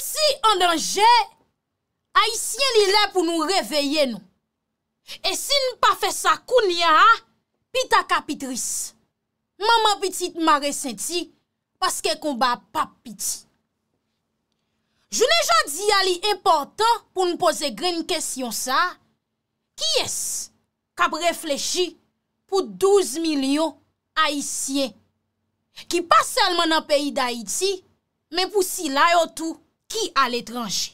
Si an danje, Aisyen li lè pou nou reveye nou. E si nou pa fe sa koun ya, pi ta kapitris. Maman pitit ma resenti, paske kon ba pap piti. Joune jan di ya li important pou nou pose gre n kesyon sa, ki es, kap reflechi, pou 12 milyon Aisyen, ki pa selman an peyi da Aiti, men pou si la yo tou, ki al etranji.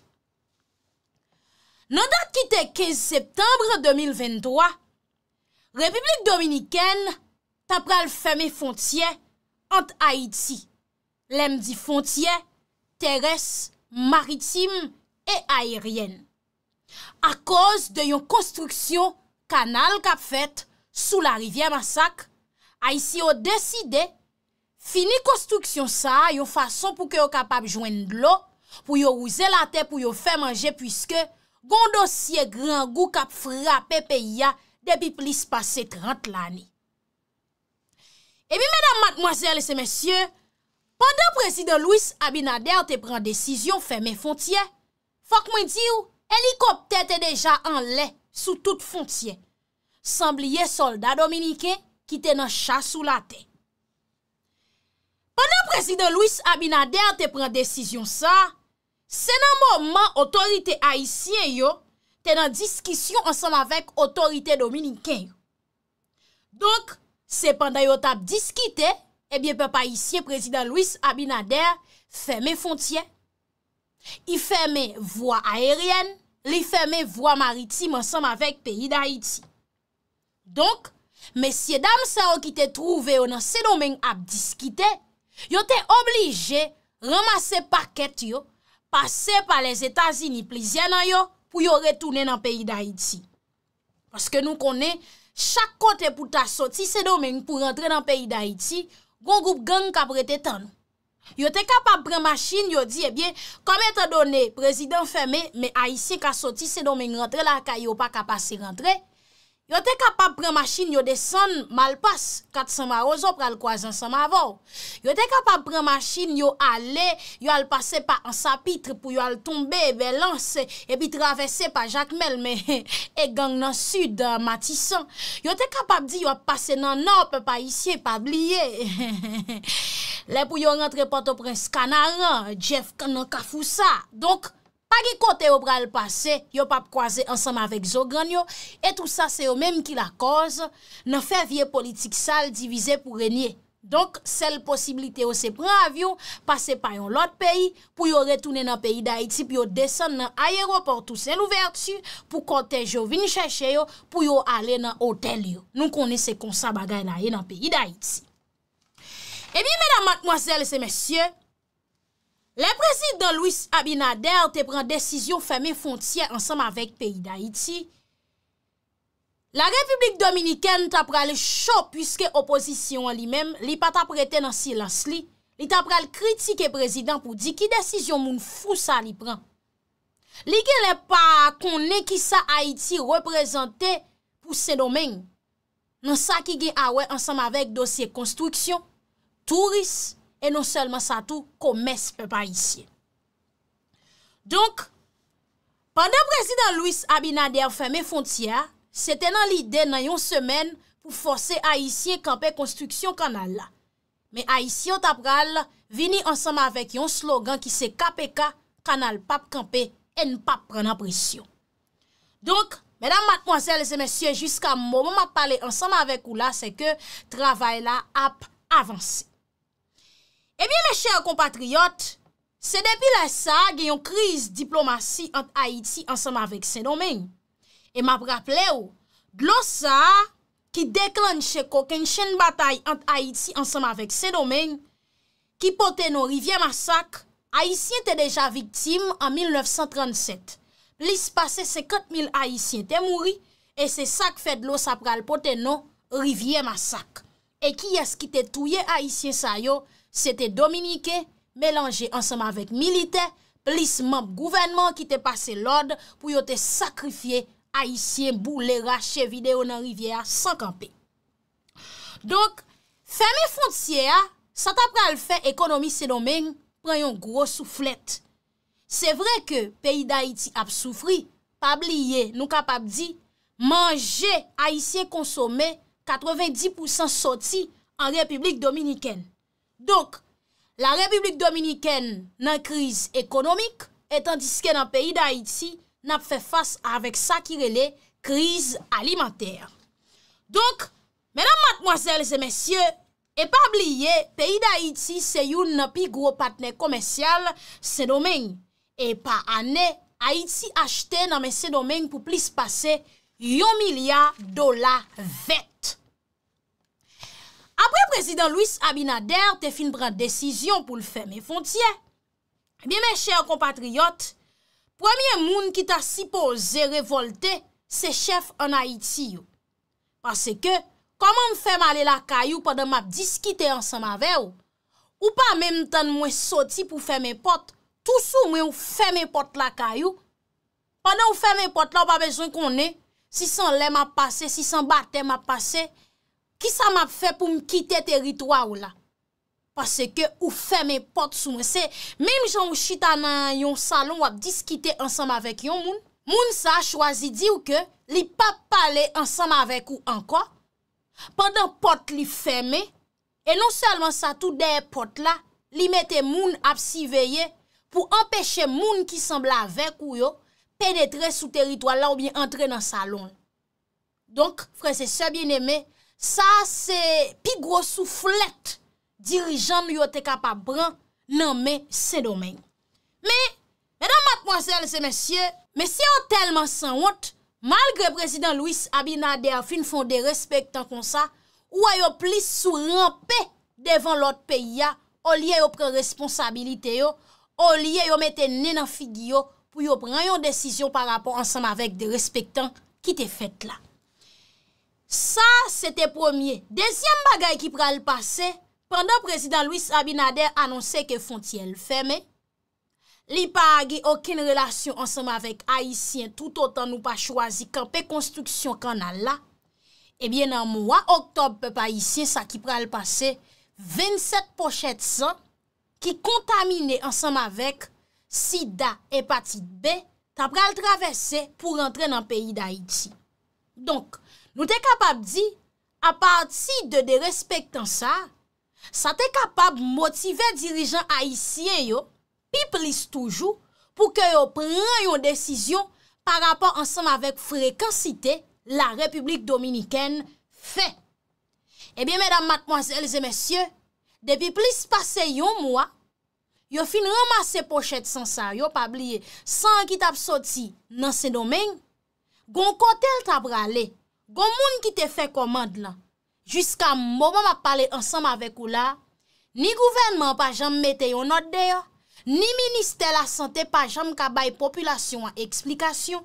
Nan dat ki te 15 septembre 2023, Republik Dominikène tap pral feme fontye ant Haiti, lem di fontye, teres, maritim, e ayeryen. A koz de yon konstruksyon kanal kap fet sou la rivye masak, a yisi yo deside fini konstruksyon sa yon fason pou ke yo kapap jwen dlo pou yo ouze la te pou yo fè manje pwiske gondosye grangou kap frape pe ya debi plis pase 30 lani. Ebi, mèdam matmoazèl e se mèsyè, pandan prezidè Louis Abinader te pran desisyon fè mè fontye, fòk mwen diw, helikopte te deja an lè sou tout fontye. Sambliye solda Dominike ki te nan chasou la te. Pandan prezidè Louis Abinader te pran desisyon sa, fòk mwen diw, Se nan moun man otorite Aisyen yo, te nan diskisyon ansan avèk otorite Dominiken yo. Donk, se pandan yo tap diskite, ebyen eh pe pa Aisyen prezident Louis Abinader fèmè fontyen. I fèmè voa aeryen, li fèmè voa maritim ansan avèk pe yi da Aisyen. Donk, mè syedam sa wè ki te trouve yo nan se domen ap diskite, yo te oblige ramase paket yo. Pase pa les etasi ni plizye nan yo pou yo retoune nan peyi d'Haïti. Paske nou konen, chak kote pou ta soti se domen pou rentre nan peyi d'Haïti, gongoup gang ka prete tan. Yo te kapap prema chine, yo di, ebyen, eh kame ta donen prezident feme, me a isi ka soti se domen rentre la ka yo pa kapase rentre, Yo te kapab pren machin yo desen malpas, kat sa ma rozo pra l kwa zan sa ma vò. Yo te kapab pren machin yo ale, yo al pase pa an sapitre pou yo al tombe, ve lanse, epi travese pa jakmel me e gang nan sud euh, matisan. Yo te kapab di yo pase nan nop, pa isye, pa blye. Le pou yo rentre pato pren skanaran, jef kanon ka fousa, donk. Agi kote yo pral pase, yo pap kwaze ansam avek zogran yo, etou sa se yo menm ki la koz, nan fevye politik sal divize pou renyen. Donk sel posibilite yo se pran avyo, pase payon lot peyi, pou yo retounen nan peyi da iti, pou yo desen nan ayeroportou sel ouvertu, pou kote jo vin chache yo, pou yo ale nan otel yo. Nou konese konsa bagay nan peyi da iti. Ebi mena matmoazel se mesye, Le prezident Louis Abinader te pran desisyon fèmè fontyè ansèm avèk peyi d'Haïti. La Republik Dominikèn tap pral chò pwiske opozisyon an li mèm, li pa tap preten an silans li. Li tap pral kritikè prezident pou di ki desisyon moun fous sa li pran. Li gen le pa konè ki sa Haïti reprezentè pou sen domèng. Nan sa ki gen awè ansèm avèk dosye konstriksyon, touris... E non selman sa tou komes pe pa isye. Donk, pandan prezident Louis Abinader feme fontia, se tenan lide nan yon semen pou force Aisyen kampe konstruksyon kanal la. Me Aisyen tapral vini ansam avek yon slogan ki se KPK kanal pap kampe en pap prena presyon. Donk, medan matmoazel se mesye, jiska mou mou ma pale ansam avek ou la, se ke travay la ap avanse. Ebyen eh mè chèr kompatriyot, se depi la sa, genyon kriz diplomasi ant Aiti ansama vek se domen. E map rapple ou, dlo sa, ki deklan chèko ken chèn batay ant Aiti ansama vek se domen, ki pote nou rivye masak, Aitien te deja viktim an 1937. Plis pase se ket mil Aitien te mouri, e se sak fed lo sa pral pote nou rivye masak. E ki yas ki te touye Aitien sa yo? Se te dominike, melange ansama vek milite, plis map gouvenman ki te pase lode pou yo te sakrifye Aisyen bou le rache videyo nan rivye a sankampe. Donk, feme fonciye a, sata pral fe ekonomi se domen, preyon grosou flet. Se vre ke peyi da iti ap soufri, pab liye nou kapap di manje Aisyen konsome 90% soti an republik dominiken. Donk, la Republik Dominiken nan kriz ekonomik, etan diske nan peyi da Haiti nap fe fas avèk sa ki rele kriz alimentèr. Donk, menam matmoazèl zè mensyè, e pa bliye, peyi da Haiti se youn nan pi gro patne komensyal se domèng. E pa anè, Haiti achte nan men se domèng pou plis pase yon milyar dola vet. apre prezident Louis Abinader te fin pran desisyon pou l fèmè fontyè. Bi mè chèr kompatriyot, premiè moun ki ta sipo zè revolte se chèf an Haiti yo. Pase ke, koman m fèm alè la kayou padan m ap diskite ansan ma vè yo, ou pa mèm tan mwen soti pou fèmè pot, tousou mwen ou fèmè pot la kayou, padan ou fèmè pot la ou pa bezwen konè, si san lè m ap pase, si san batè m ap pase, ki sa map fe pou m kite teritwa ou la. Pase ke ou feme pot sou mwen se, menm jan ou chita nan yon salon wap diskite ansam avek yon moun, moun sa chwazi di ou ke li pa pale ansam avek ou anko, pandan pot li feme, e non selman sa tout dey pot la, li mette moun ap si veye, pou empeshe moun ki sembla avek ou yo, penetre sou teritwa la ou bien entre nan salon. Donk, frese se bien eme, Sa se pi grosou flet dirijan nou yo te kapabran nan men se domen. Men, menan mat mwazel se mesye, mesye yo telman san wot, malgre prezident Louis Abinader fin fon de respek tan kon sa, ou a yo plis sou rampè devan lot peya, o liye yo pren responsabilite yo, o liye yo mette nenan figi yo, pou yo pren yon desisyon par rapport ansanm avèk de respek tan ki te fèt la. Sa, se te promye. Dezyem bagay ki pral pase, pandan prezident Louis Abinader anonse ke fonti el feme, li pa agi okin relasyon ansanm avek Haitien, tout otan nou pa chwazi, kan pe konstruksyon kan al la, ebyen eh nan mwa, oktob pe pa Haitien, sa ki pral pase, 27 pochet san, ki kontamine ansanm avek sida hepatite B, ta pral travesse pou rentre nan peyi d'Haiti. Donk, Nou te kapab di, a parti de de respektan sa, sa te kapab motive dirijan aisyen yo, pi plis toujou, pou ke yo pran yon desisyon par rapport ansanm avèk frekansite la Republik Dominikèn fe. Ebyen, eh mèdam matmoazèlze, mèsyè, depi plis pase yon mwa, yo fin ramase pochet san sa, yo pabliye, san ki tap soti nan se domèng, gonkotel tap ralè, Gon moun ki te fe komand lan, Jiska moun moun a pale ansanm avek ou la, Ni gouvenman pa jam mete yon not deyo, Ni minister la sante pa jam kabaye populasyon an eksplikasyon,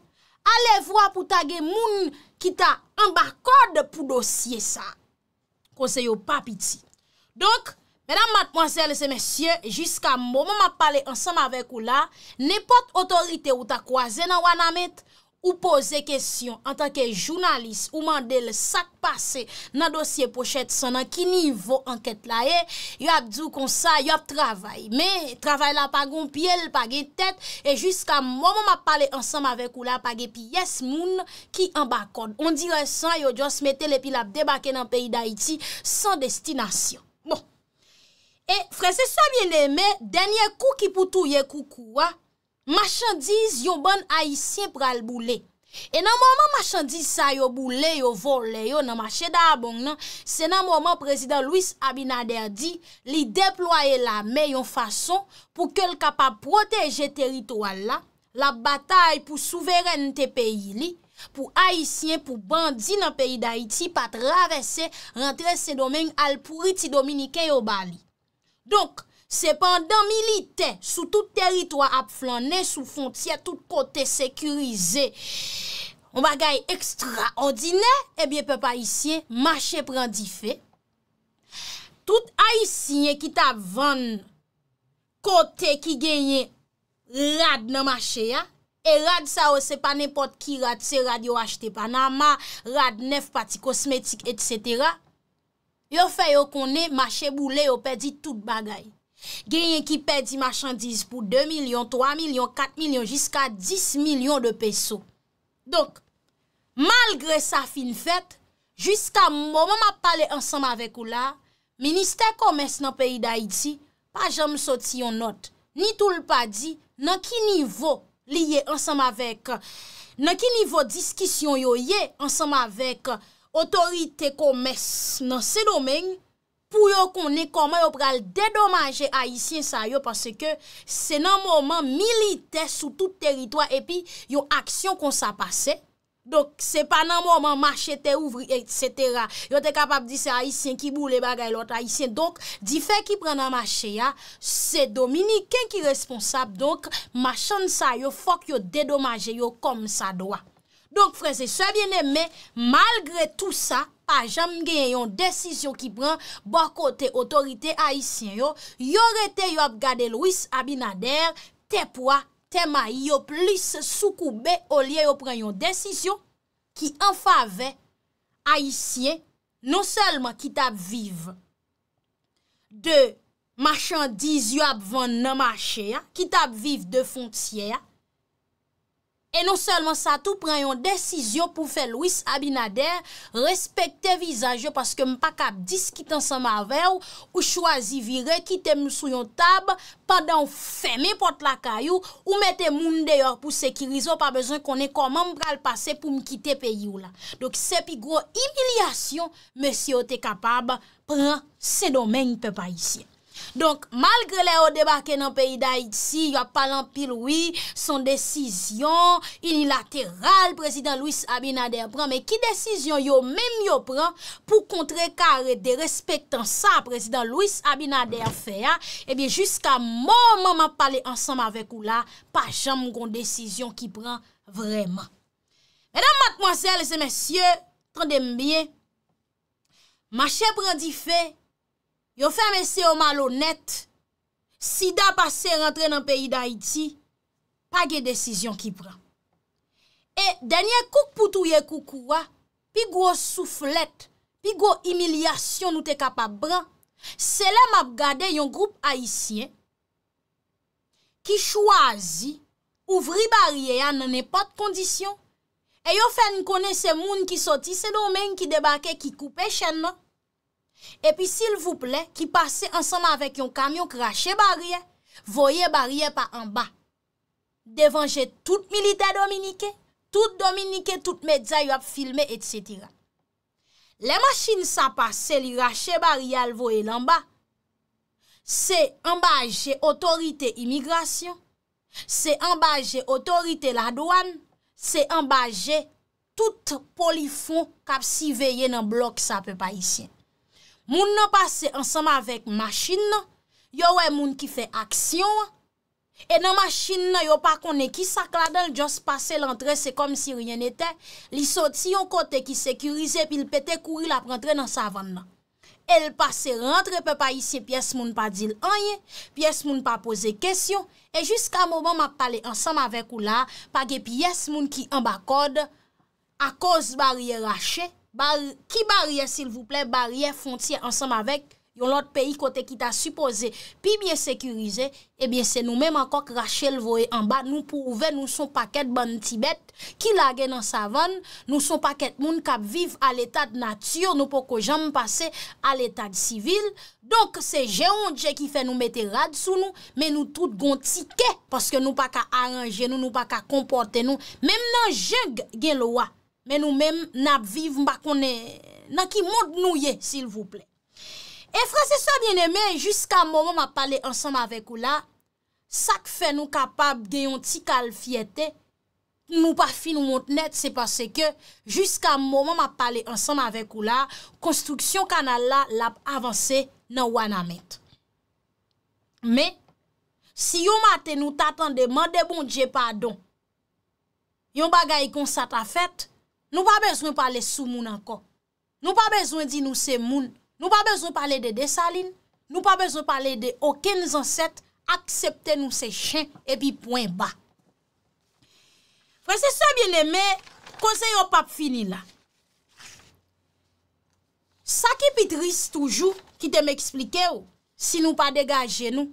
Ale vwa pou tagye moun ki ta ambak kode pou dosye sa. Konseyo papiti. Donk, menam mat mwansel se mesye, Jiska moun moun a pale ansanm avek ou la, Nepot otorite ou ta kwaze nan wan amet, Ou pose kesyon an tanke jounalist ou mande le sak pase nan dosye pochet sanan ki nivou anket la e, eh, yo ap djou kon sa, yo ap travay. Me, travay la pa goun pi el pa gen tet, e jiska mwomo ma pale ansam avek ou la pa gen pi yes moun ki an bakon. On dire san yo jos mette le pi la debake nan peyi da iti san destinasyon. Bon, e frese sa mi leme, denye kou ki pou tou ye kou kou a, Machandise yon ban Haitien pral boule. E nan mwaman machandise sa yon boule, yon vole, yon namache da abong nan, se nan mwaman prezident Louis Abinader di, li deploye la meyon fason pou kel kapap proteje teritwal la, la batay pou souveren te peyi li, pou Haitien pou bandi nan peyi da Haiti pa travesse rentre se domen alpuri ti Dominike yon bali. Donk, Se pandan milite sou tout teritwa ap flanne, sou fontye, tout kote sekurize, on bagay ekstra ordine, ebyen pe pa isye, mache prendi fe. Tout a isye ki ta van kote ki genye rad nan mache ya, e rad sa ou se pa nepot ki rad, se rad yo achete pa nan ma, rad nef pati kosmetik et setera. Yo fe yo kone, mache boule, yo pedi tout bagay. Genyen ki pedi machandiz pou 2 milyon, 3 milyon, 4 milyon, jiska 10 milyon de peso. Donk, malgre sa fin fèt, jiska moun moun ap pale ansam avek ou la, Ministè Komès nan peyi da iti, pa jam soti yon not. Ni tou l pa di nan ki nivou liye ansam avek, nan ki nivou diskisyon yo ye ansam avek, Otorite Komès nan se domenj, pou yo konen koman yo pral dedomaje Aisyen sa yo pase ke se nan mouman milite sou tout teritwa epi yo aksyon kon sa pase donk se pa nan mouman mache te ouvri etc yo te kapap di se Aisyen ki bou le bagay lot Aisyen donk di fe ki pran nan mache ya se Dominiken ki responsab donk machan sa yo fok yo dedomaje yo kom sa doa Donk frese, se biene me, malgre tout sa, pa jam gen yon desisyon ki pran bokote otorite haisyen yo, yo rete yo ap gade lwis abinader, tepwa, tema yo plis soukoube o liye yo pran yon desisyon ki anfa ve haisyen, non selman kit ap vive de machandiz yo ap vande nan mache ya, kit ap vive de fonciye ya, E non selman sa tou preyon desisyon pou fe Louis Abinader respekte vizaj yo paske m pa kap dis kitan sa ma vew ou chwazi vire kitem sou yon tab padan ou feme pot la kayou ou mette moun deyor pou sekirizo pa bezon konen koman m pral pase pou m kite pe you la. Dok sepi gro imilyasyon mè si yo te kapab pran se domen yon pe pa yisiye. Donk, malgre le ou debake nan peyi d'Haïti, yo a palan piloui, son desisyon unilateral, prezident Louis Abinader pran, men ki desisyon yo menm yo pran, pou kontre kare de respektan sa, prezident Louis Abinader fe, ebyen, eh jiska mouman man pale ansanm avek ou la, pa jan moun kon desisyon ki pran vreman. Edan, matmoazèl, zè mèsyè, tan dèm byen, ma chè pran di fè, Yo fèm ese yo malonet, si da pase rentre nan peyi da iti, pa ge desisyon ki pran. E denye kouk pou touye koukouwa, pi gwo souflet, pi gwo imilyasyon nou te kapap bran, sele map gade yon group haisyen ki chwazi ouvri bari e yan nan epat kondisyon. E yo fèm kone se moun ki soti se domen ki debake ki koupe chen nan. Epi sil vouple, ki pase ansama avek yon kamyon k rache barye, voye barye pa anba. Devanje tout milite dominike, tout dominike, tout medza yop filme, et cetera. Le machine sa pase li rache barye al voye lanba, se ambaje otorite imigrasyon, se ambaje otorite la douan, se ambaje tout polifon kap si veye nan blok sa pe pa isyen. Moun nan pase ansam avèk machin nan, yo wè moun ki fè aksyon, e nan machin nan, yo pa konen ki sakla del, jos pase lantre, se kom si ryen etè, li soti yo kote ki sekurize, pil pete kouri la prantre nan savan nan. El pase rentre, pe pa isye piyes moun pa dil anye, piyes moun pa pose kesyon, e jiska mouman map pale ansam avèk ou la, pa ge piyes moun ki ambakode, akos barye rache, ki barye, s'il vous plè, barye fontie ansam avek yon lot peyi kote ki ta suppose, pi miye sekurize ebyen se eh nou menm anko k Rachel voye anba, nou pou ouve, nou son paket ban Tibet, ki lage nan savon nou son paket moun kap viv al etat natyo, nou poko jam pase al etat civil donk se jeon dje ki fe nou mette rad sou nou, men nou tout gon tike, paske nou pa ka aranje nou, nou pa ka komporte nou menm nan jeng gen lo wa men nou men nap viv mba konen, nan ki moun nouye, sil vouple. E franseswa bieneme, jiska moun mba pale ansanm avek ou la, sak fe nou kapab deyon ti kal fiete, nou pa fi nou moun tnet, se pase ke, jiska moun mba pale ansanm avek ou la, konstruksyon kanal la, lap avanse nan wana met. Me, si yon mate nou tatande, mande bon dje padon, yon bagay kon sata fet, Nou pa bezwen pale sou moun ankon, nou pa bezwen di nou se moun, nou pa bezwen pale de desaline, nou pa bezwen pale de oken zanset, aksepte nou se chen epi poin ba. Frensesse bieneme, kosey yo pap fini la. Sa ki pitris toujou ki te me eksplike ou, si nou pa degaje nou,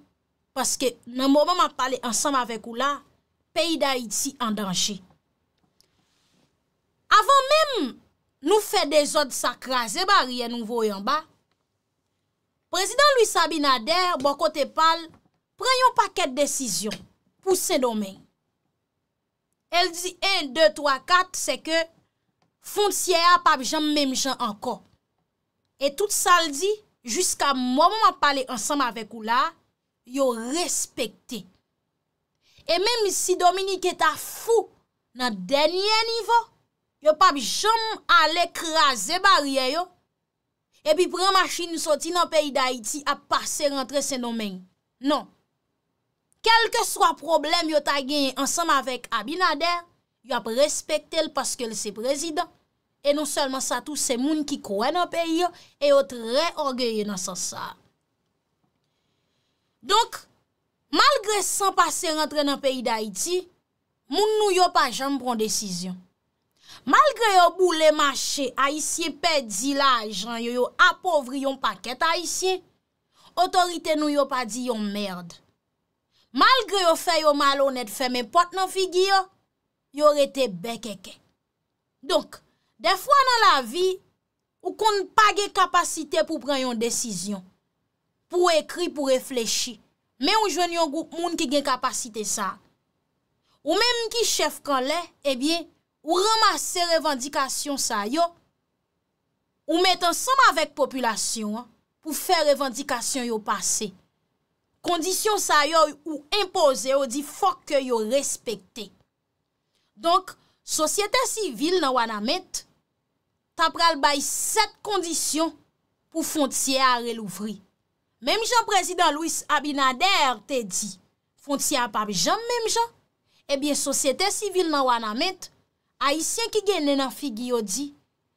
paske nan mou mou ma pale ansam avek ou la, peyi da iti an danje. avan menm nou fe de zot sakra ze ba riyen nou voyan ba, prezident Louis Sabinader bon kote pal, prenyon pa ket desisyon pou se domen. El di en, de, to, a, kat, se ke, fon siye a pap jan menm jan anko. Et tout sa el di, jiska mou mou mou a pale ansanm avek ou la, yo respekte. Et menm si Dominique eta fou nan denye nivou, yo pa bi jom al ekra ze barye yo, epi prema chini soti nan peyi da iti ap pase rentre seno men. Non, kelke swa problem yo ta genye ansam avek Abinader, yo ap respekte l paske l se prezident, e non selman sa tou se moun ki kouen nan peyi yo, e yo tre orgeye nan sa sa. Donk, malgre san pase rentre nan peyi da iti, moun nou yo pa jom pron desisyon. Malgre yo bou le mache, a isye pe di la ajan, yo yo apovri yon paket a isye, otorite nou yo pa di yon merd. Malgre yo fe yo malonet fe, men pot nan figi yo, yo rete bekeke. Donk, de fwa nan la vi, ou kon pa gen kapasite pou pran yon desisyon, pou ekri, pou reflechi, men ou jwen yon goup moun ki gen kapasite sa. Ou men mki chef kan le, ebyen, ou ramase revendikasyon sa yo, ou met ansanm avèk populasyon, pou fè revendikasyon yo pase. Kondisyon sa yo ou impose, ou di fòk yo yo respekte. Donk, sosyete sivil nan wana met, tapral bay set kondisyon pou fontiè a relouvri. Mem jan prezident Louis Abinader te di, fontiè ap ap jom mem jan, ebyen eh sosyete sivil nan wana met, Aisyen ki gennen nan figi yo di,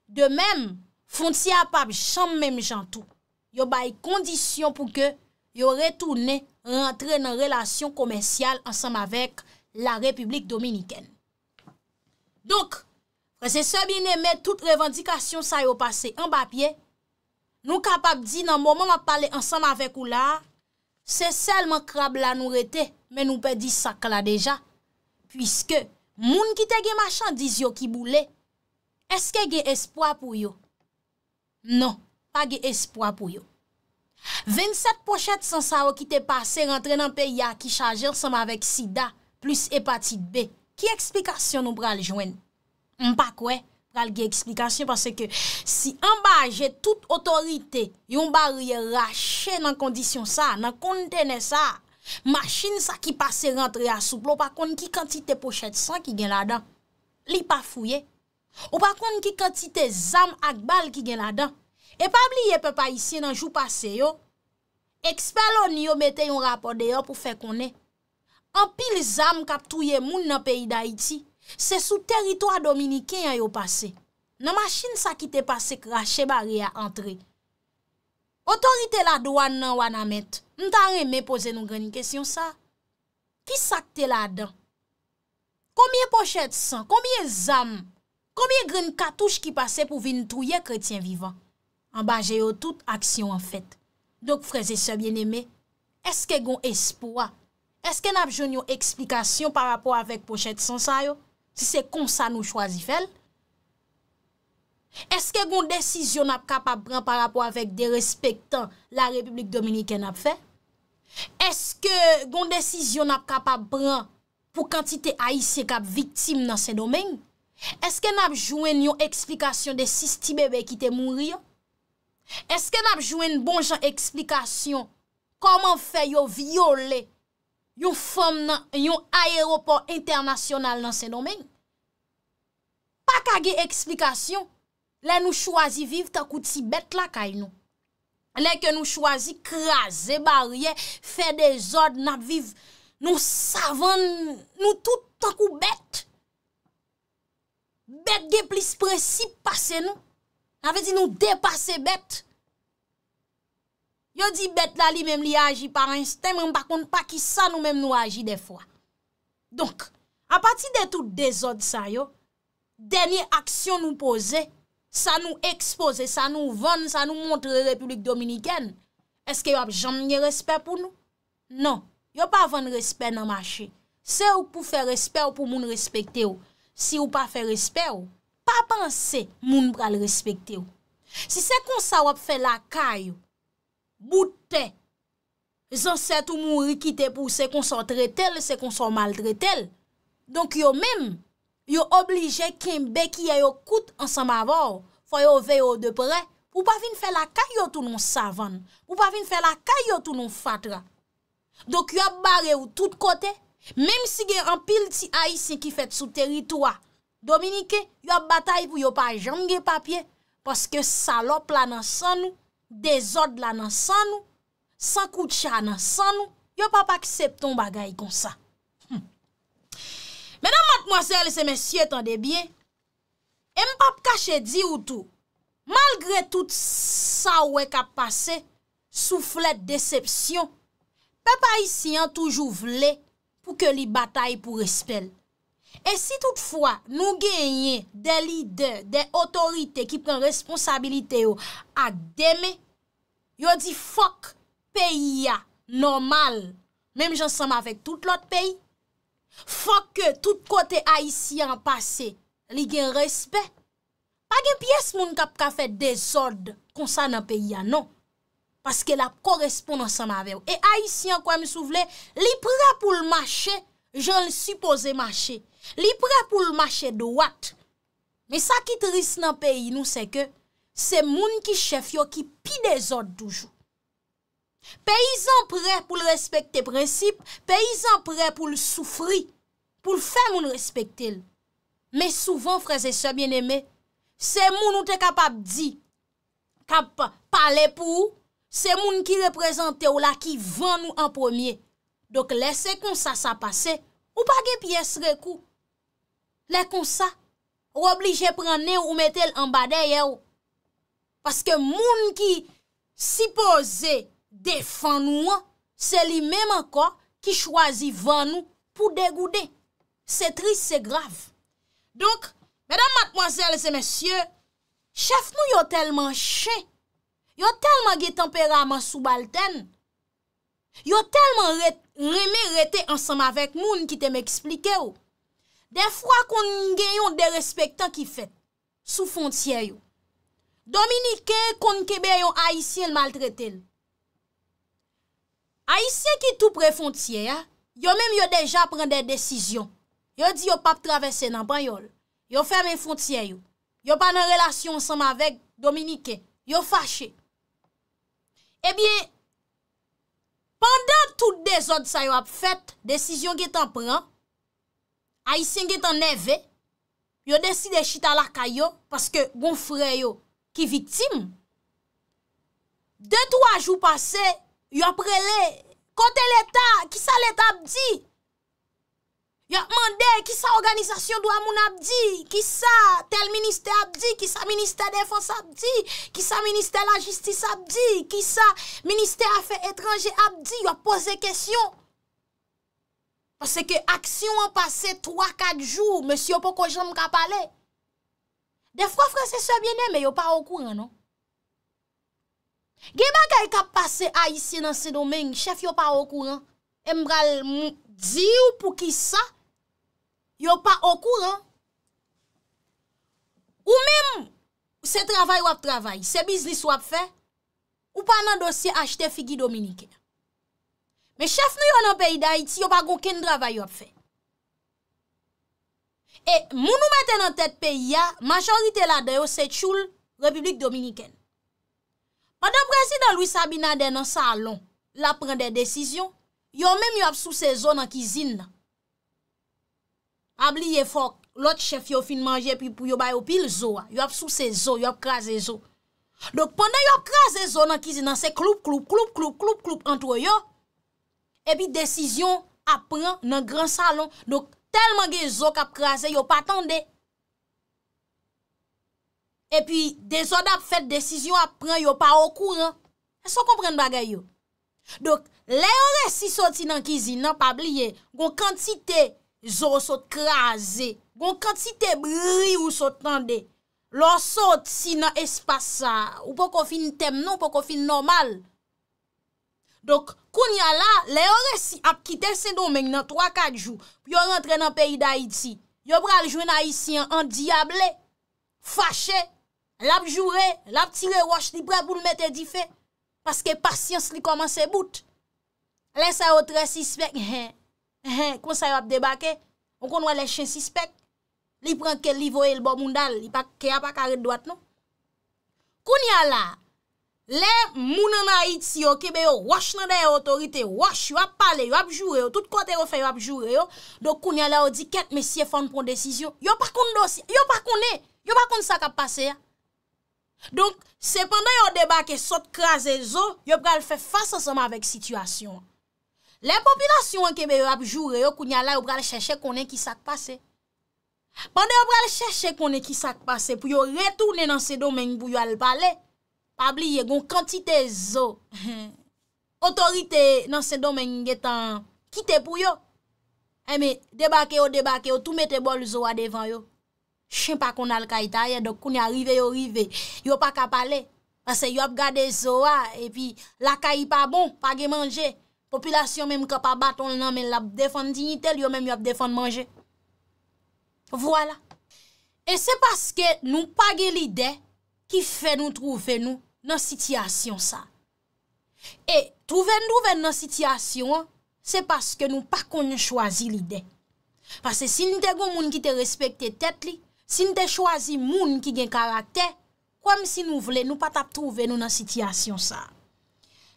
de mem, fonti apap chanm menm jantou, yo bay kondisyon pou ke yo retoune rentre nan relasyon komensyal ansam avek la Republik Dominiken. Donk, prese sebi ne met tout revendikasyon sa yo pase en bapye, nou kapap di nan mouman anpale ansam avek ou la, se selman krab la nou rete, men nou pe di sakla deja, pwiske, Moun ki te ge machan diz yo ki boule, eske ge espoa pou yo? Non, pa ge espoa pou yo. 27 pochet san sa yo ki te pase rentre nan peya ki chajel san ma vek sida plus hepatite B. Ki eksplikasyon nou pral joen? Mpa kwe pral ge eksplikasyon parce ke si an ba je tout otorite yon barye rache nan kondisyon sa, nan kontene sa, Ma chine sa ki pase rentre ya souple, ou pa kon ki kantite pochet san ki gen la dan. Li pa fouye. Ou pa kon ki kantite zam ak bal ki gen la dan. E pabli ye pe pa isi nan jou pase yo. Eksper lon yo meten yon rapor de yo pou fe konen. An pil zam kap touye moun nan peyi da iti, se sou teritoa dominiken ya yo pase. Nan ma chine sa ki te pase krashe bari ya entre. Otorite la doan nan wana mette. Nta reme pose nou gren yon kesyon sa. Ki sakte la dan? Komiye pochet san? Komiye zam? Komiye gren katouche ki pase pou vin nou touye kretien vivan? Anba je yo tout aksyon an fèt. Dok freze se bieneme, eske gon espoa? Eske nap joun yo eksplikasyon par rapport avèk pochet san sa yo? Si se kon sa nou chwazi fel? Eske gon desisyon ap kapap pran par rapport avèk de respektan la Republik Dominikè nap fè? Eske goun desisyon ap kapap bran pou kantite ayise kap viktim nan se domen? Eske nap jwen yon eksplikasyon de sisti bebe ki te moun riyan? Eske nap jwen bonjan eksplikasyon koman fe yon viole yon ayeropor internasyonal nan se domen? Pakage eksplikasyon, la nou chwazi viv ta kouti bet la kay nou. Anè ke nou chwazi krasè, barye, fè dezod, napviv, nou savan, nou tout takou bet. Bet gen plis preci passe nou. Nave di nou depasse bet. Yo di bet la li mem li aji par insten, men bakon pa ki sa nou mem nou aji defwa. Donk, apati de tout dezod sa yo, denye aksyon nou posey. sa nou expose, sa nou ven, sa nou montre Republik Dominiken, eske yo ap janm nye respep pou nou? Non, yo pa ven respep nan machi. Se ou pou fe respep ou pou moun respekte ou. Si ou pa fe respep ou, pa panse moun pral respekte ou. Si se kon sa wap fe lakay, boutè, zan set ou moun rikite pou se kon so tre tel, se kon so mal tre tel, donk yo menm, yo oblije kembe ki yo koute an san mabor, fwa yo veyo de pre, ou pa vin fe la kayo tou nou savan, ou pa vin fe la kayo tou nou fatra. Dok yo ap bare ou tout kote, menm si gen an pil ti a isen ki fet sou teritwa, Dominike, yo ap batay pou yo pa jonge papye, paske salop la nan san nou, dezod la nan san nou, san koutcha nan san nou, yo pa pa ki septon bagay kon sa. Menan mat mwasele se mesye tande bien, e m pap kache di woutou, malgre tout sa wèk e ap pase, souflet decepsyon, pe pa isi an toujou vle pou ke li bataye pou respel. E si toutfwa nou genye de lider, de otorite ki pren responsabilite yo ak deme, yo di fok peyi ya normal, menm jansanm avèk tout lot peyi, Fok ke tout kote Aisyen pase, li gen respet, pa gen piyes moun kap ka fet dezod konsan nan peyi anon, paske la korespondansan ma vew. E Aisyen kwa mi sou vle, li pre pou l'mache, jen l'supose mache, li pre pou l'mache do wat, me sa ki tris nan peyi nou se ke se moun ki chef yo ki pi dezod doujou. Peyizan pre pou l respekte prinsip Peyizan pre pou l soufri Pou l fe moun respekte l Me souvan freze se bieneme Se moun ou te kapap di Kapap pale pou Se moun ki reprezentew la ki van nou an pwemye Dok lese kon sa sa pase Ou pa ge piye srekou Le kon sa Ou oblije prene ou metel an badeye ou Paske moun ki si pose Defan nou an, se li mèm an kon ki chwazi van nou pou degoude. Se tris, se grav. Donk, mèdam matmoazèl se mèsyè, chèf nou yo telman chè, yo telman ge tempera man sou balten, yo telman remè rete ansam avèk moun ki te mè eksplike ou. De fwa kon gen yon de respektan ki fèt, sou fonciè yo. Dominike kon kebe yon aisyen maltreten, A isen ki tou pre fontyen ya, yo menm yo deja pren de desisyon. Yo di yo pap travesen nan pan yon. Yo ferme fontyen yo. Yo pan nan relasyon ansanman vek Dominiken. Yo fache. Ebyen, eh pandan tout de zon sa yo ap fet, desisyon ki tan pren, a isen ki tan neve, yo deside chita lakay yo, paske gon fre yo ki vitim. Dey tou a jou pase, Yo prele, kote l'Etat, ki sa l'Etat ap di? Yo mande, ki sa organizasyon do amoun ap di? Ki sa tel minister ap di? Ki sa minister defons ap di? Ki sa minister la justice ap di? Ki sa minister afet etranje ap di? Yo pose kesyon. Pase ke aksyon an pase 3-4 joun, monsi yo pou ko jom kap ale. De fwa franse se biene, me yo pa okou anon. Gèman kèy kap pase a yisi nan se domen, chef yo pa okouran. Embral mou, zi ou pou ki sa, yo pa okouran. Ou mèm, se travay wap travay, se biznis wap fè, ou pa nan dosye achte figi dominiken. Mè chef nou yo nan peyi da iti, yo pa goun ken travay wap fè. E moun nou mette nan tèt peyi ya, manchorite la deyo se tchoul republik dominiken. Pwè nan brasi nan Louis Sabinade nan salon la pren de desisyon, yo mèm yo ap sou sezon nan kizin nan. Ab li ye fok, lot chef yo fin manje pi pou yo bayo pil zo, yo ap sou sezon, yo ap kaze zo. Dok pwè nan yo ap kaze zo nan kizin nan, se kloup kloup kloup kloup kloup kloup antwe yo, epi desisyon ap pren nan gran salon. Dok telman ge zo kap kaze yo patande. E pi, de zo dap fet desisyon ap pren yo pa okur an. E so kompren bagay yo. Dok, le yon resi soti nan kizi nan pabliye, gon kantite zon sot krasi, gon kantite bri ou sot tande, lon soti nan espasa, ou pou kon fin tem non, pou kon fin normal. Dok, koun ya la, le yon resi ap kite se domen nan 3-4 jou, pou yon rentre nan peyi da iti. Yo bral jwen a iti an diable, fache, l ap jure, l ap tire wache li pre pou l mette di fe, paske pasyans li komanse bout. Eh, eh, le sa bon non? yo tre sispek, he, he, kon sa yo ap debake, on kon wale shin sispek, li pren ke li voye l bo moun dal, ki ap akare dwate nou. Koun ya la, le moun anayit si yo ki be yo wache nan deye otorite, wache, wap pale, wap jure yo, tout kote yo fe wap jure yo, do koun ya la yo di ket mesye fon pon desisyon, yo pa koun dosi, yo pa koun e, yo pa koun sa kap pase ya, Donk, se pandan yo debake sot kraze zo, yo pral fe fasa soma vek situasyon. Le popilasyon ankebe yo ap jure yo kou nyala yo pral cheshe konen ki sak pase. Pandan yo pral cheshe konen ki sak pase pou yo retoune nan se domen pou yo alpale, pabliye gon kantite zo, otorite nan se domen getan kite pou yo. Eme, eh, debake yo, debake yo, tou mette bol zo a devan yo. chen pa kon al kajit aye, dok koun ya rive yo rive, yo pa kap ale, pase yo ap gade zowa, e pi la kajit pa bon, pa ge manje, populasyon menm kap a baton nan, men lap defan dinite, yo menm yap defan manje. Vwala. E se paske nou pa ge lide, ki fe nou trufe nou nan sityasyon sa. E truven nou ven nan sityasyon, se paske nou pa kon chwazi lide. Pase si nite goun moun ki te respekte tet li, Sin te chwazi moun ki gen karakter, kwem si nou vle nou pat ap trove nou nan sityasyon sa.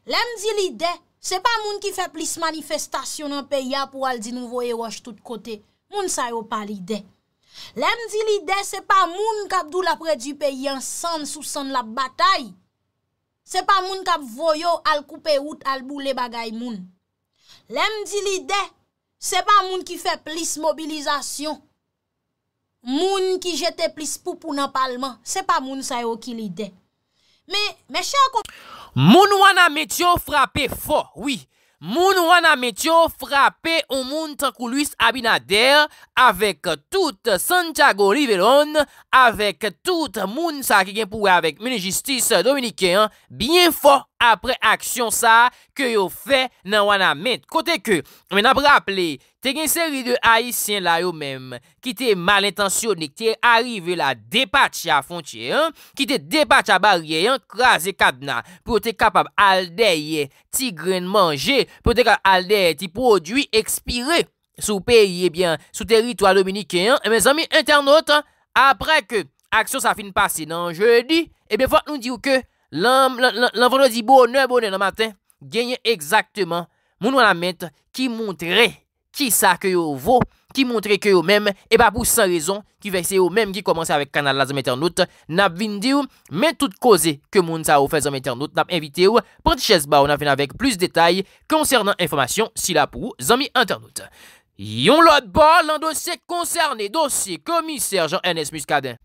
Lem di li de, se pa moun ki fe plis manifestasyon nan peya pou al di nou voye waj tout kote, moun sa yo pa li de. Lem di li de, se pa moun kap dou la prej di peya an san sou san la batay. Se pa moun kap voyo al koupe wout al bou le bagay moun. Lem di li de, se pa moun ki fe plis mobilizasyon Moun ki jete plis poupou nan palman, se pa moun sa yo ki li de. Me, me chan kon... Moun wana met yo frape fo, oui. Moun wana met yo frape ou moun takou luis abinader, avek tout Santiago Riveron, avek tout moun sa ki gen pouwe avek moun justice dominike, bien fo apre aksyon sa ke yo fe nan wana met. Kote ke, men apre aple... te gen seri de haisyen la yo mem, ki te malintensyonik, te arrive la depache a fonche, ki te depache a barye, krasi kadna, pou te kapab aldeye, ti gren manje, pou te kapab aldeye, ti prodwi ekspire, sou peyi, eh sou terito a dominike, e eh men zami, internot, apre ke aksyon sa fin pase nan jeudi, e eh ben fote nou di ou ke, l'anvone di bonen bonen nan maten, genye ekzakteman, moun wala ment, ki moun trey, Ki sa ke yo vo, ki montre ke yo mem, e ba pou san rezon ki vek se yo mem ki komanse avèk kanal la zanmè ternout, nap vindi ou, men tout koze ke moun sa ou fè zanmè ternout, nap invite ou, pwant chèz ba ou nan vin avèk plus detay konsernan informasyon si la pou zanmè ternout. Yon lot ba lan dosye konsernè, dosye komisèr Jean-Henès Muscadin.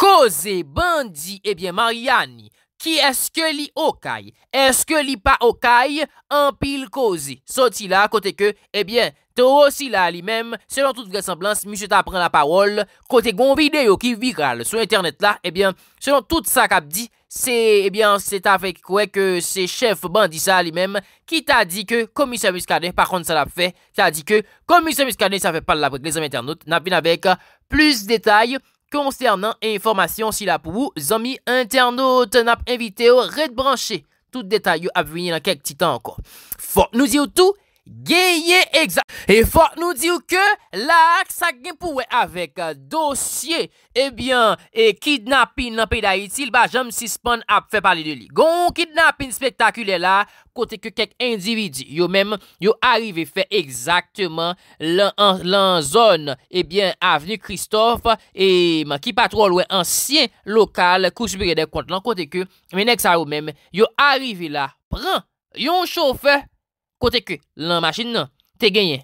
Koze bandi ebyen Marianne. qui est-ce que li okay? Est-ce que li pas okay? En pile cause. Sorti là, côté que, eh bien, toi aussi là lui-même, selon toute vraisemblance, monsieur ta prend la parole, côté gon vidéo qui viral sur internet là, eh bien, selon tout ça qu'a dit, c'est, eh bien, c'est avec quoi que c'est chef bandit ça lui-même, qui t'a dit que commissaire Muscadet, par contre ça l'a fait, t'a dit que commissaire Muscadet, ça fait pas la les internautes, n'a pas avec plus de détails, Concernant l'information, si la poubou, zami n'a pas invité au red branché Tout détail à venir dans quelques temps encore. Faut nous y tout Gyeye egzak E fok nou diw ke La aksak genpouwe Avèk euh, dosye Ebyen eh E kidnapin nan pey da itil Ba jom si span ap fè pali de li Gon kidnapin spektakule la Kote ke kek endividi Yo mèm Yo arrive fè egzaktèman Lan zon Ebyen eh aveni Kristoff Eman ki patrol wè Ansyen lokal Kousbire de kont Lan kote ke Menèk sa ou mèm Yo arrive la Pran Yon chofè Kote ke lan machin nan, te genye.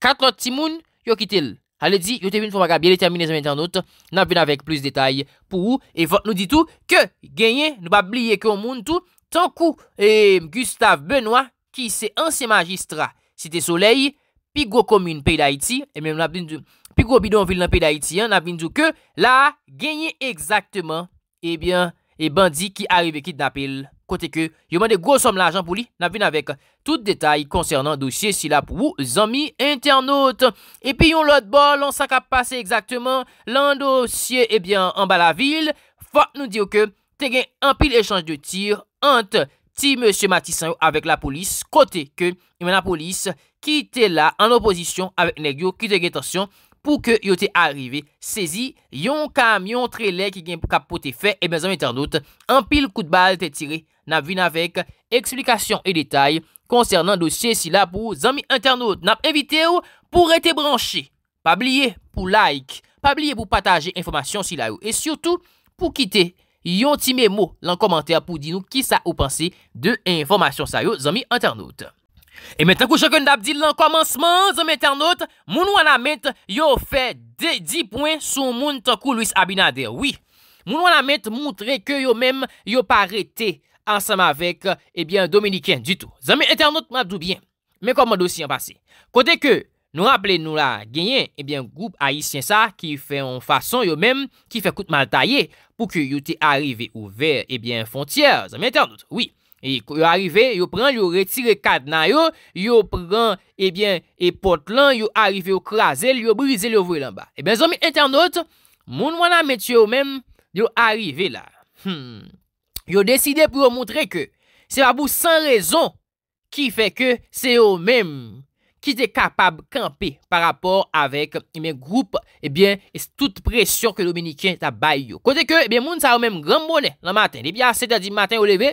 Kat lot ti moun, yo kitil. Hale di, yo te vin fwa maga biye le termine zan men tan not, nan vin avèk plus detay. Pou ou, evot nou di tou, ke genye, nou ba bliye ke yon moun tou, tankou e, Gustave Benoit, ki se ansi magistra, site Soleil, pi go komin pey da iti, e men moun ap vin djou, pi go bidon vil nan pey da iti, nan vin djou ke, la genye exaktman, e bian, e bandi ki aribe kit na pil. kote ke yon man de gosom la ajan pou li na vin avek tout detay koncernan dosye si la pou zami internaut. Epi yon lot bol, lansak ap pase exakteman lan dosye ebyen eh an bala vil, fote nou diyo ke te gen an pil echange de tir ant ti monsie Matisanyo avek la polis, kote ke yon man la polis ki te la an oposisyon avek negyo ki te gen tasyon pou ke yo te arrive sezi yon kamyon tre lek ki gen kapote fe, e ben zami internaut, an pil kout bal te tire, nap vin avek eksplikasyon e detay koncernan dosye sila pou zami internaut, nap evite ou pou rete branche, pa blye pou like, pa blye pou pataje informasyon sila ou, e syoutou pou kite yon ti me mo lan komantè pou di nou ki sa ou panse de informasyon sa yo zami internaut. E men takou chakoun dabdil nan komanseman, zame internet, moun wana met yo fe de di pwen sou moun takou Louis Abinader, wii. Moun wana met moutre ke yo men yo parete ansam avek, ebyen, eh dominiken, di tou. Zame internet mabdou byen, men komando si yon pase. Kote ke nou rappele nou la genyen, ebyen, eh goup a yi sien sa ki fe yon fason yo men ki fe kout mal tayye pou ke yote arrive ou ver, ebyen, eh fontyer, zame internet, wii. Yo arive, yo pran, yo retire kad nan yo, yo pran eh e pot lan, yo arive yo krazel, yo brizel yo vwe lan eh ba. E ben zon mi internet, moun wana met yo mèm yo arive la. Hmm. Yo deside pou yo moutre ke se pa pou san rezon ki fe ke se yo mèm ki te kapab kampe par rapport avèk eh imè group, e ben tout presyon ke Dominikien ta bay yo. Kote ke, e ben moun sa yo mèm gran bonè nan maten, e bi a 7 a 10 maten yo leve,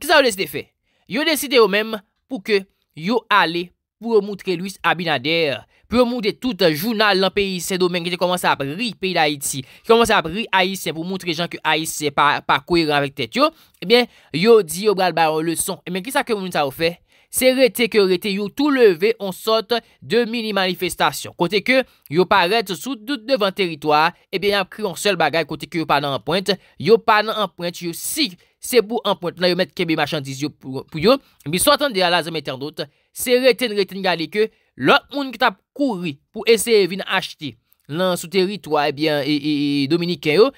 Ki sa yo deside fe? Yo deside yo menm pou ke yo ale pou yo moutre Louis Abinader. Pou yo moutre tout jounal an peyi se domen. Ki te komanse ap ri peyi la iti. Ki komanse ap ri a iti pou moutre jan ki a iti se pa kouye ravek tete yo. Ebyen, yo di yo bral baron le son. Emen, ki sa ke mounen sa yo fe? Se rete ke rete yo tou leve on sote de mini manifestasyon. Kote ke yo parete sou dout devan teritwa. Ebyen, ap kri yon sel bagay kote ke yo panan an pointe. Yo panan an pointe yo si... Se pou anponte la yo met kebe machandise yo pou yo Bi sotan de ala zan metan dot Se reten reten gade ke Lop moun ki tap kouri Pou ese vin achite Lan sou teritwa eh e bien e, Dominike yo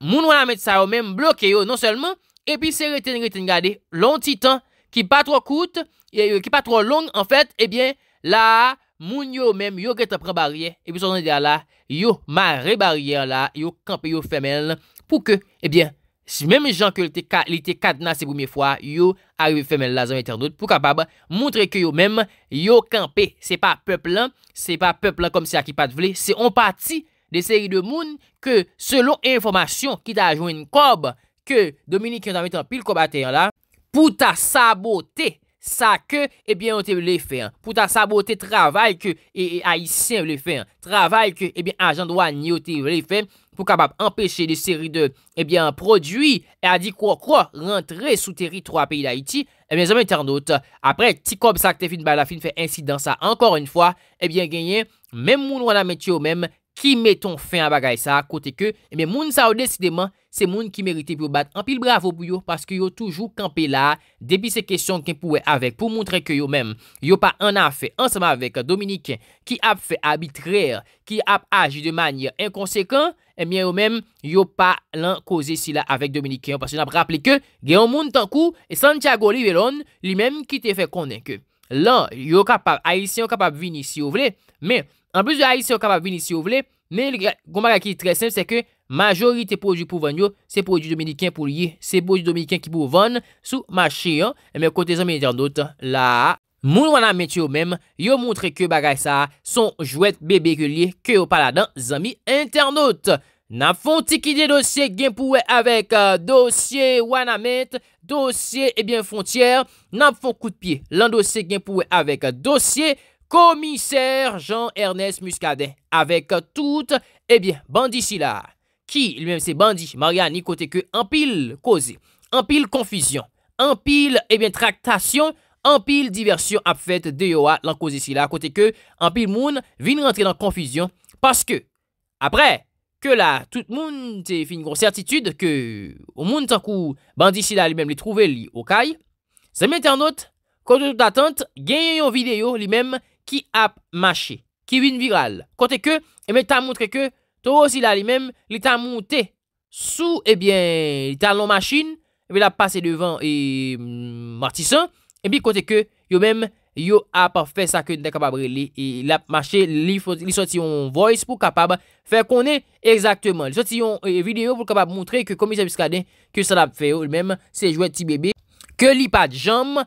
Moun wala met sa yo men bloke yo non selman E pi se reten reten gade Lon titan ki pa tro koute e, Ki pa tro long en fet E eh bien la moun yo men Yo geta pre barye E bi sotan de ala yo mare barye Yo kampe yo femel Pou ke e bien Si mèm jan ke li te kadna se boumye fwa, yo a yu fe men la zan eten dout pou kapab moutre ke yo mèm yo kampe. Se pa peplan, se pa peplan kom se akipat vle, se on pati de seri de moun ke selon informasyon ki ta jwen kob, ke Dominique yon ta metan pil kob aten yon la, pou ta sabote sa ke, ebyen yon te vle fe. Pou ta sabote travay ke, e a yi sen vle fe, travay ke, ebyen a jan doan yon te vle fe, pour capable empêcher des séries de eh bien produits et a dit quoi quoi rentrer sous territoire pays d'Haïti et eh bien jamais internautes après Ticob ça que fin fait incident ça encore une fois eh bien gagné même à la météo même ki meton fin a bagay sa kote ke, men eh moun sa ou desideman, se moun ki merite pou yo bat an pil bravo pou yo, paske yo toujou kampe la, debi se kesyon ki pou we avek, pou moun tre ke yo men, yo pa an a fe, ansama vek Dominik, ki ap fe abitre, ki ap aji de manye inkonsekwen, eh e men yo men, yo pa lan koze si la avek Dominik, paske yo nan ap rappele ke, gen yon moun tankou, e San Thiago Livelon, li men ki te fe konen ke, lan yo kapab, a yi se yo kapab vini si yo vle, Men, an blizou a yi se yo kap ap vini si yo vle, men, kon bagay ki yi tre sem, se ke, majori te poujou pou vanyo, se poujou dominikyen pou liye, se poujou dominikyen ki pou vany, sou ma cheyon, men, kote zami internet, la, moun wana ment yo men, yo montre ke bagay sa, son jwet bebe gulie, ke yo pala dan, zami internet, nan fon tikide dosye gen pouwe avek, euh, dosye wana ment, dosye, eh ebyen, fontyer, nan fon kout piye, lan dosye gen pouwe avek, euh, dosye, commissaire Jean-Ernest Muscadet, avec toute, eh bien, bandit si là, qui lui-même c'est bandit, Mariani, côté que en pile cause, en pile confusion, en pile, eh bien, tractation, en pile diversion à fait de Yoa, l'en cause ici là, côté que en pile moun vient rentrer dans confusion, parce que, après, que là, tout le monde fini une une certitude que, au monde tant coup, bandit si là lui-même les trouver li au caille, c'est internaute, Kote tout attente gagne yon vidéo lui-même ki ap mache, ki vin viral, kote ke, e men ta moutre ke, to osi la li men, li ta moutre, sou, e ben, li ta loun machine, e ben la pase devan, e martisan, mm, e ben kote ke, yo men, yo ap ap fese sa ke de kapabre li, il ap mache, li soti yon voice, pou kapab fè konè, exactement, li soti yon e, video, pou kapab moutre, ke komi se biskade, ke sa la fè yo, li men, se jwè ti bebe, ke li pat jom, e,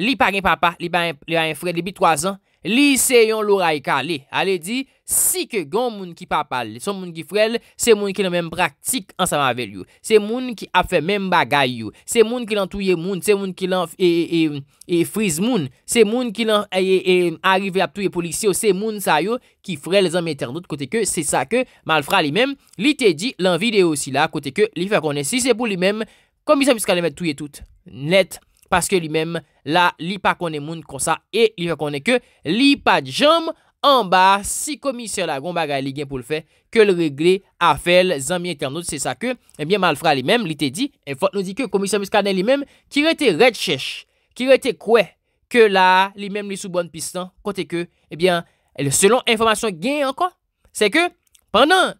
Li pa gen papa, li pa gen fred li bi 3 an, li se yon loray ka li. Ale di, si ke gon moun ki papa li, son moun ki fred, se moun ki nan men praktik an sa mavel yo. Se moun ki ap fe men bagay yo. Se moun ki lan touye moun, se moun ki lan e friz moun. Se moun ki lan e arrive ap touye polisyo, se moun sa yo ki fred le zan men ternot. Kote ke, se sa ke, mal fra li men. Li te di, lan videyo si la, kote ke, li fe konen si se pou li men, komi se miska le men touye tout. Net. Paske li mem la li pa kone moun konsa e li pa kone ke li pa jom an ba si komisyon la gom bagay li gen pou le fe ke le regle a fel zan mi internet. Se sa ke, e eh bie man al fra li mem, li te di, e fote nou di ke komisyon miskanen li mem ki rete red chesh, ki rete kwe ke la li mem li sou bon pistan. Kote ke, e eh bie, selon informasyon gen an kon, se ke, pandan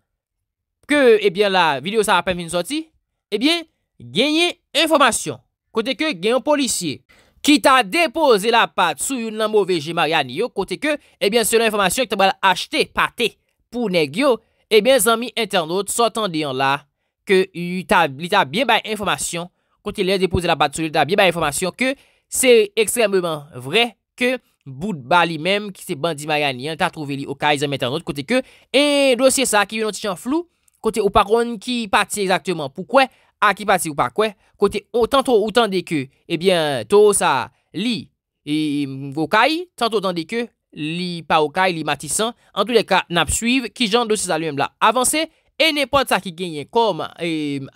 ke e bie la video sa apen fin soti, e bie, genye informasyon. Kote ke gen yon polisye ki ta depoze la pat sou yon nanmou veje Mariani yo. Kote ke, ebyen, eh se yon informasyon ki eh ta bwala achete pati pou negyo, ebyen, zanmi internet sotan deyon la ke li ta bien baye informasyon. Kote le depoze la pat sou, li ta bien baye informasyon ke se ekstremement vre, ke bout bali menm ki se bandi Mariani yon, ta trove li o kaizan metanot. Kote ke, e eh, dosye sa ki yon notisyon flou, kote ou paron ki pati exactement poukwen, akipasi ou pa kwe, kote otan to, otan de ke, ebyen, to sa, li, e, vokay, otan to, otan de ke, li pa vokay, li matisan, an tou de ka, nap suive, ki jan dosye sa luyem la avanse, e nepot sa ki genye kom, e,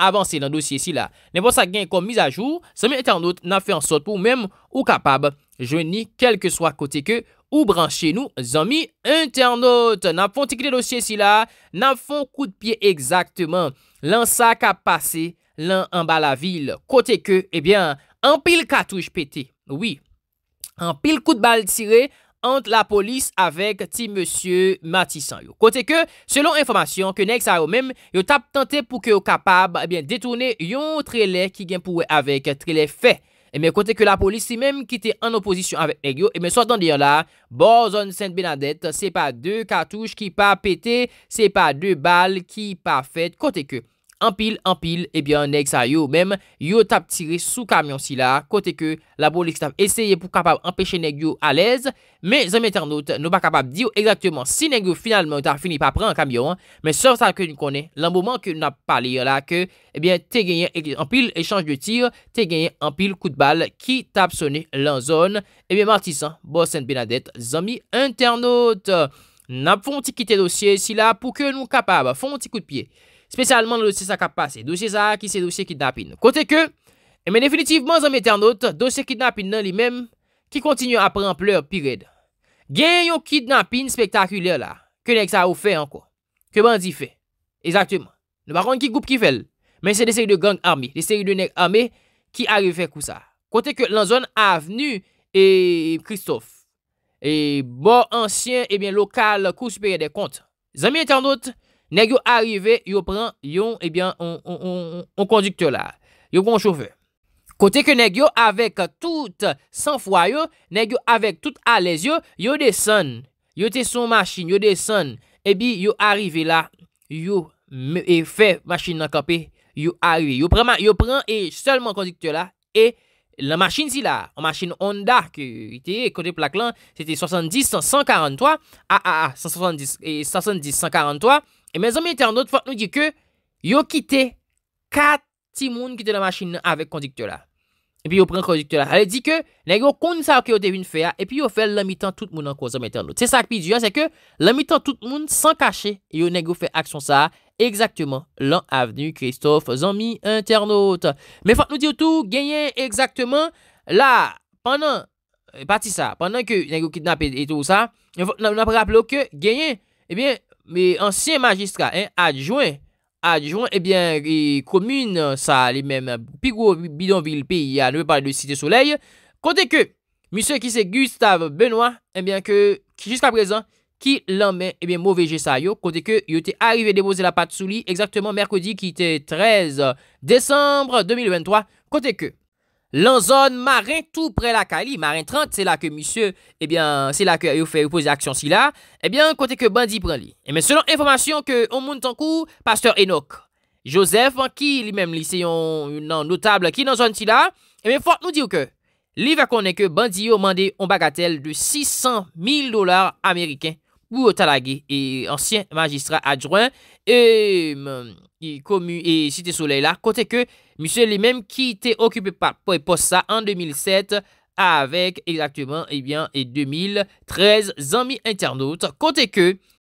avanse nan dosye si la, nepot sa ki genye kom, mizajou, se mi internet nan fe ansot pou mèm, ou kapab, jweni, kelke swa kote ke, ou branche nou, zan mi internet, nan fon tikli dosye si la, nan fon kout piye, egzaktman, lan an ba la vil kote ke ebyen eh an pil katouj pete oui an pil kout bal tire ant la polis avek ti monsie Matisan yo kote ke selon informasyon yo tap tante pou ke yo kapab eh detourne yon trele ki genpouwe avek trele fe ebyen eh kote ke la polis si menm ki te an oposisyon avek eyo ebyen sotan diyo la bor zon Sainte-Benedet se pa de katouj ki pa pete se pa de bal ki pa fet kote ke Anpil, anpil, ebyen, nèk sa yo mèm, yo tap tire sou kamyon si la, kote ke la bolik se tap esye pou kapab empèche nèk yo alèz, mè zami internaute nou pa kapab diyo egzaktèman si nèk yo finalman ta fini pa prè an kamyon, mè sor sa ke nou konè, lan mouman ke nou nap pale yo la, ke, ebyen, te genyen, anpil, echange de tire, te genyen, anpil, kout bal ki tap sonè lan zon, ebyen martisan, bossen benadèt, zami internaute, nap foun ti kite dosye si la pou ke nou kapab, foun ti kout piye. Spesyalman lo se sa kap pase Do se sa ki se do se kidnapin Kote ke Emen definitivman zanm eternote Do se kidnapin nan li mem Ki kontinyon apren pleur pired Gen yon kidnapin spektakuler la Ke nek sa ou fe anko Ke bandi fe Ezaktouman Nou bakon ki goup ki fel Men se de seri de gang armi De seri de nek armi Ki a refe kou sa Kote ke lan zon avenu Eee Kristof Eee Bo ansyen ebyen eh lokal Kou supere de kont Zanm eternote Nèk yo arrive, yo pren yon, ebyen, eh yon kondiktyo la. Yo kon choufe. Kote ke nèk yo avek tout san fwayo, nèk yo avek tout alèzyo, yo deson, yo teson masin, yo deson, ebyen, eh yo arrive la, yo efe eh, masin nan kapè, yo arrive. Yo pren, yo pren, e, selman kondiktyo la, e, la masin si la, masin Honda, ki ite, kote plak lan, se te 70-143, a, a, a, 70-143, E men zanmi internaut, fote nou di ke yo kite kat timoun kite la masjin nan avek kondikte la. E pi yo pren kondikte la. Ale di ke, negyo kondi sa wak yo devin fe a, e pi yo fe lami tan tout moun an kwa zanmi internaut. Se sa akpidu ya, se ke lami tan tout moun san kache yo negyo fe aksyon sa, egzaktman lan avni Kristof zanmi internaut. Men fote nou di yo tou, genyen egzaktman la, panan, pati sa, panan ke negyo kitnap etou ou sa, nan apre ap lou ke, genyen, e eh bien, Mais ancien magistrat, hein, Adjoint Adjoint eh bien Commune Ça les mêmes plus pigou bidonville pays. Ne hein, ne parler de cité Soleil, Côté que Monsieur qui c'est Gustave Benoît, eh bien que jusqu'à présent qui l'emmène met, eh mauvais ça yo, que, que yo arrivé arrivé déposer la patte sous lit exactement mercredi Qui était 13 décembre 2023, Côté que lan zon marin tou pre la kali, marin 30, se la ke misye, ebyen, se la ke yo fe yo pose aksyon si la, ebyen, eh kote ke bandi pren li. Ebyen, eh selon informasyon ke omoun tankou, pasteur Enoch, Joseph, ki li menm li se yon notabla ki nan zon si la, ebyen, eh fote nou di yo ke, li va konen ke bandi yo mande yon bagatel de 600.000 dolar Ameriken. Ou et ancien magistrat adjoint, et, euh, et, et Cité Soleil là, côté que monsieur lui-même qui était occupé par poste ça en 2007 avec exactement, et eh bien, et 2013 amis internautes, côté que